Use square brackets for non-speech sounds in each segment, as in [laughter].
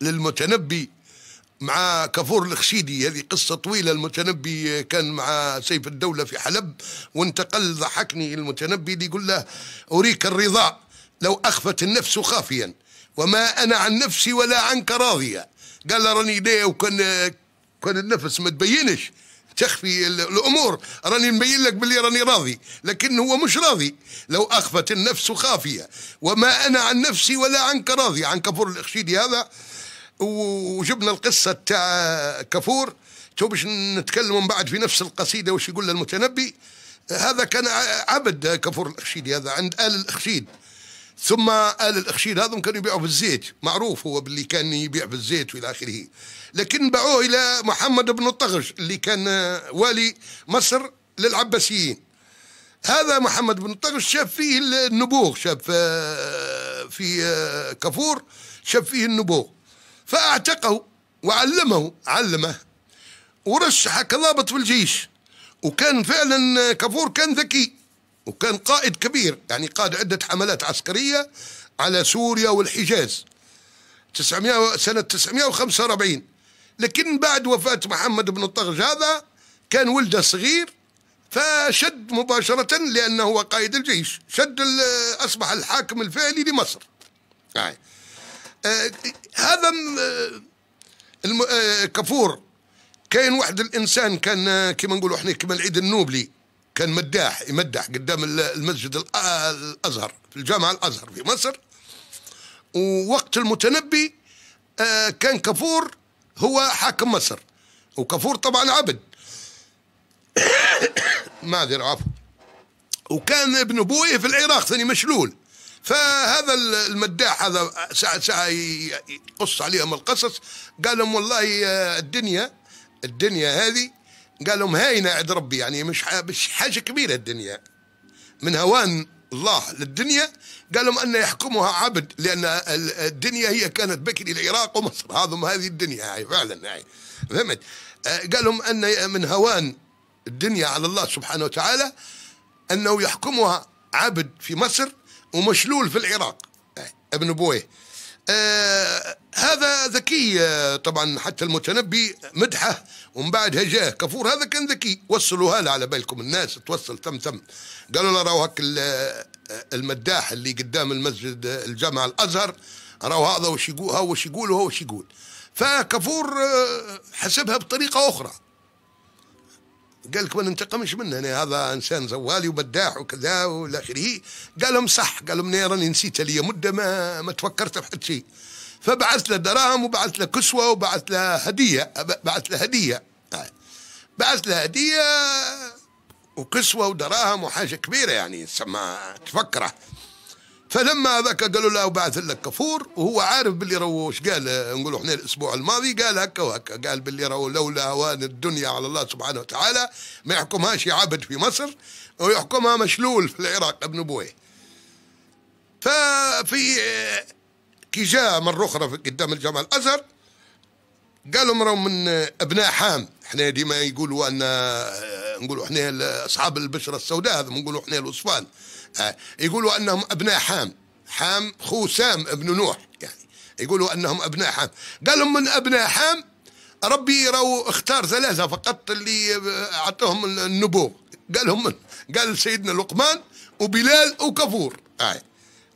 للمتنبي مع كفور الخشيدي هذه قصة طويلة المتنبي كان مع سيف الدولة في حلب وانتقل ضحكني المتنبي اللي يقول له أريك الرضا لو أخفت النفس خافيا وما أنا عن نفسي ولا عنك راضية قال له راني ليه وكان كان النفس ما تبينش تخفي الامور راني نبين لك باللي راني راضي لكن هو مش راضي لو اخفت النفس خافيه وما انا عن نفسي ولا عنك راضي عن كفور الاخشيدي هذا وجبنا القصة تاع كفور تو باش نتكلم من بعد في نفس القصيدة وش يقول المتنبي هذا كان عبد كفور الأخشيدي هذا عند آل الأخشيد ثم آل الأخشيد هذا كانوا يبيعوا في الزيت معروف هو باللي كان يبيع في الزيت وإلى آخره لكن باعوه إلى محمد بن الطغش اللي كان والي مصر للعباسيين هذا محمد بن الطغش شاف فيه النبوغ شاف آه، في آه، كفور شاف فيه النبوغ فأعتقه وعلمه علمه ورشحه كضابط في الجيش وكان فعلا كفور كان ذكي وكان قائد كبير يعني قاد عدة حملات عسكرية على سوريا والحجاز 900 سنة 945 لكن بعد وفاة محمد بن الطغج هذا كان ولده صغير فشد مباشرة لأنه هو قائد الجيش شد أصبح الحاكم الفعلي لمصر يعني آه، هذا آه، آه، كفور كاين واحد الانسان كان كما نقولوا احنا كما العيد النوبلي كان مداح يمدح قدام المسجد الازهر في الجامعه الازهر في مصر ووقت المتنبي كان كفور هو حاكم مصر وكفور طبعا عبد [coughs] معذرة عفوا وكان ابن بويه في العراق ثاني مشلول فهذا المداح هذا ساعة ساعة يقص عليهم القصص قال لهم والله آه، الدنيا الدنيا هذه قال لهم هاينة عند ربي يعني مش مش حاجة كبيرة الدنيا من هوان الله للدنيا قال لهم أن يحكمها عبد لأن الدنيا هي كانت بكري العراق ومصر هذم هذه الدنيا هاي فعلا هاي فهمت آه، قال لهم أن من هوان الدنيا على الله سبحانه وتعالى أنه يحكمها عبد في مصر ومشلول في العراق ابن بويه آه هذا ذكي آه طبعا حتى المتنبي مدحه ومن بعد هجاه كفور هذا كان ذكي وصلوا هذا على بالكم الناس توصل تم تم قالوا له راهو هك آه، المداح اللي قدام المسجد آه، الجامع الازهر راهو هذا وش يقول هو وش يقول وهو وش يقول فكفور آه، حسبها بطريقه اخرى قال لك ما ننتقمش منه أنا هذا إنسان زوالي وبداح وكذا والى آخره قال لهم صح قال لهم أنا راني نسيت لي مدة ما ما تفكرت بحد شيء فبعث له دراهم وبعث له كسوة وبعث له هدية بعث له هدية آه. بعث له هدية وكسوة ودراهم وحاجة كبيرة يعني تسمى تفكره فلما ذاك قالوا له بعث لك كفور وهو عارف باللي راهو ايش قال نقولوا احنا الاسبوع الماضي قال هكا وهكا قال باللي راهو لولا اوان الدنيا على الله سبحانه وتعالى ما يحكمهاش عبد في مصر ويحكمها مشلول في العراق ابن بويه ففي كي جاء مرة أخرى قدام الجامع الأزهر قالوا راهو من أبناء حام احنا ديما يقولوا أن نقولوا احنا اصحاب البشره السوداء هذا نقولوا احنا الاصفان آه، يقولوا انهم ابناء حام حام خو سام ابن نوح يعني يقولوا انهم ابناء حام قال لهم من ابناء حام ربي راهو اختار ثلاثه فقط اللي اعطوهم النبوه قال لهم قال سيدنا لقمان وبلال وكفور آه.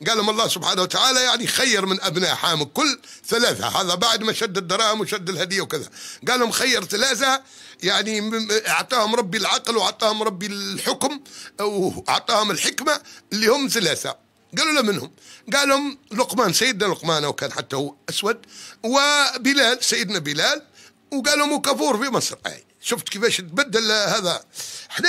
قال لهم الله سبحانه وتعالى يعني خير من أبناء حامد كل ثلاثة هذا بعد ما شد الدراهم وشد الهدية وكذا قال لهم خير ثلاثة يعني أعطاهم ربي العقل وأعطاهم ربي الحكم وأعطاهم الحكمة اللي هم ثلاثة قالوا له منهم قال لهم لقمان سيدنا لقمان وكان حتى هو أسود وبلال سيدنا بلال وقال لهم في مصر أي شفت كيفاش تبدل هذا احنا